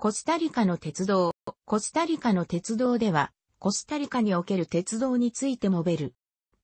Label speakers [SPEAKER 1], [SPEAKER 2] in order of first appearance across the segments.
[SPEAKER 1] コスタリカの鉄道。コスタリカの鉄道では、コスタリカにおける鉄道について述べる。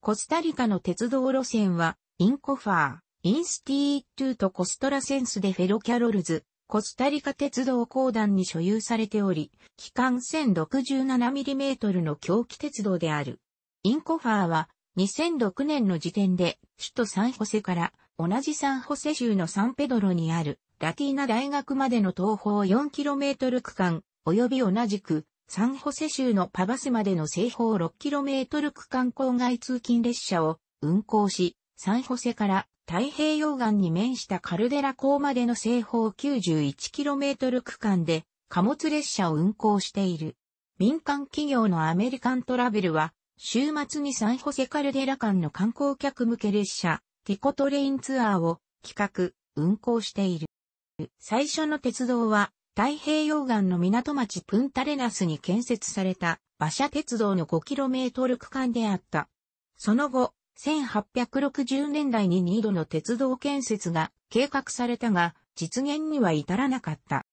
[SPEAKER 1] コスタリカの鉄道路線は、インコファー、インスティートゥーとコストラセンスでフェロキャロルズ、コスタリカ鉄道公団に所有されており、期間 1067mm の狂気鉄道である。インコファーは、2006年の時点で、首都サンホセから、同じサンホセ州のサンペドロにある、ラティーナ大学までの東方 4km 区間、及び同じく、サンホセ州のパバスまでの西方 6km 区間郊外通勤列車を運行し、サンホセから太平洋岸に面したカルデラ港までの西方 91km 区間で貨物列車を運行している。民間企業のアメリカントラベルは、週末にサンホセカルデラ間の観光客向け列車、ティコトレインツアーを企画、運行している。最初の鉄道は、太平洋岸の港町プンタレナスに建設された馬車鉄道の 5km 区間であった。その後、1860年代に2度の鉄道建設が計画されたが、実現には至らなかった。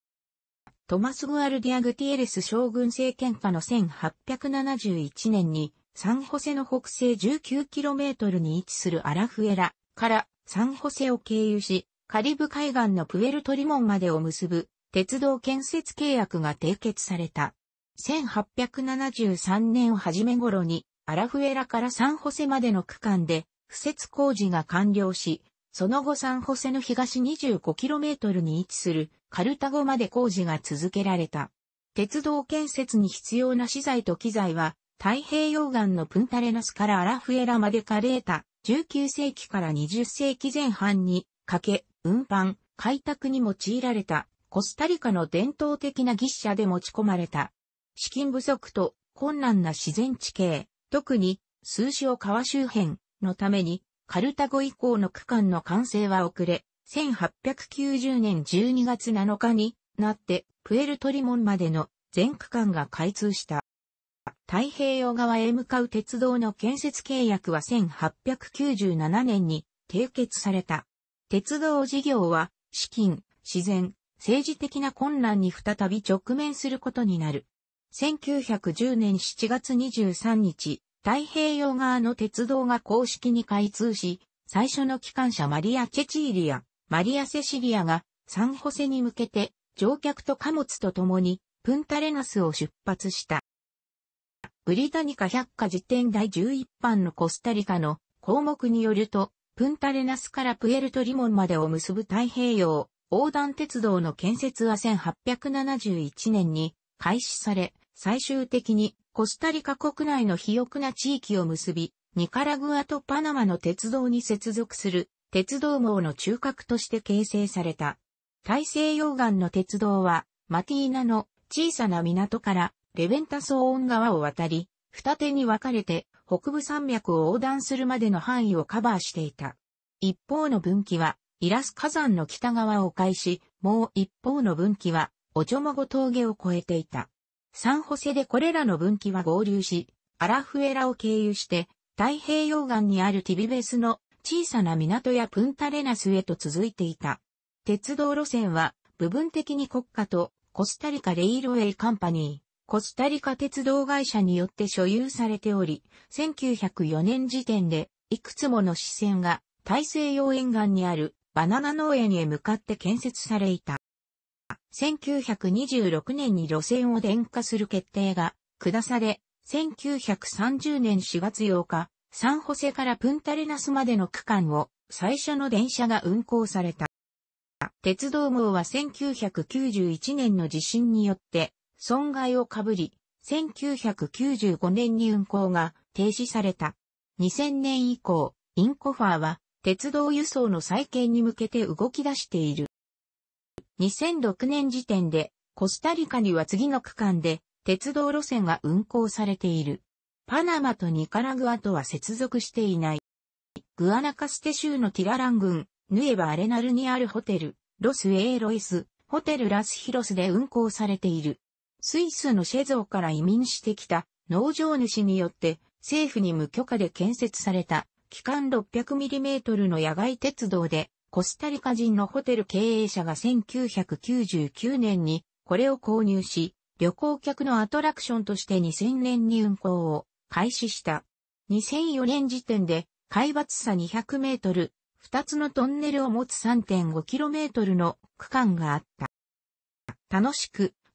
[SPEAKER 1] トマス・グアルディア・グティエレス将軍政権下の1871年に、サンホセの北西 19km に位置するアラフエラからサンホセを経由し、カリブ海岸のプエルトリモンまでを結ぶ鉄道建設契約が締結された。1873年初め頃にアラフエラからサンホセまでの区間で敷設工事が完了し、その後サンホセの東 25km に位置するカルタゴまで工事が続けられた。鉄道建設に必要な資材と機材は太平洋岸のプンタレナスからアラフエラまでカレータ19世紀から20世紀前半にかけ運搬、開拓に用いられたコスタリカの伝統的な牛車で持ち込まれた。資金不足と困難な自然地形、特に数潮川周辺のためにカルタゴ以降の区間の完成は遅れ、1890年12月7日になってプエルトリモンまでの全区間が開通した。太平洋側へ向かう鉄道の建設契約は1897年に締結された。鉄道事業は、資金、自然、政治的な困難に再び直面することになる。1910年7月23日、太平洋側の鉄道が公式に開通し、最初の機関車マリア・チェチーリア、マリア・セシリアがサンホセに向けて乗客と貨物と共にプンタレナスを出発した。ブリタニカ百科辞典第11版のコスタリカの項目によると、プンタレナスからプエルトリモンまでを結ぶ太平洋横断鉄道の建設は1871年に開始され、最終的にコスタリカ国内の肥沃な地域を結び、ニカラグアとパナマの鉄道に接続する鉄道網の中核として形成された。大西洋岸の鉄道は、マティーナの小さな港からレベンタソーン川を渡り、二手に分かれて北部山脈を横断するまでの範囲をカバーしていた。一方の分岐は、イラス火山の北側を介し、もう一方の分岐は、オチョモゴ峠を越えていた。サンホセでこれらの分岐は合流し、アラフエラを経由して、太平洋岸にあるティビベスの小さな港やプンタレナスへと続いていた。鉄道路線は部分的に国家とコスタリカレイルウェイカンパニー、コスタリカ鉄道会社によって所有されており、1904年時点で、いくつもの支線が大西洋沿岸にあるバナナ農園へ向かって建設されいた。1926年に路線を電化する決定が下され、1930年4月8日、サンホセからプンタレナスまでの区間を最初の電車が運行された。鉄道網は1991年の地震によって損害をかぶり、1995年に運行が停止された。2000年以降、インコファーは鉄道輸送の再建に向けて動き出している。2006年時点でコスタリカには次の区間で鉄道路線が運行されている。パナマとニカラグアとは接続していない。グアナカステ州のティララン郡、ヌエバ・アレナルにあるホテル、ロス・エーロイス、ホテル・ラス・ヒロスで運行されている。スイスのシェゾーから移民してきた農場主によって政府に無許可で建設された期間 600mm の野外鉄道でコスタリカ人のホテル経営者が1999年にこれを購入し旅行客のアトラクションとして2000年に運行を開始した。2004年時点で海抜差200メートル、2つのトンネルを持つ3 5トルの区間があった。楽しく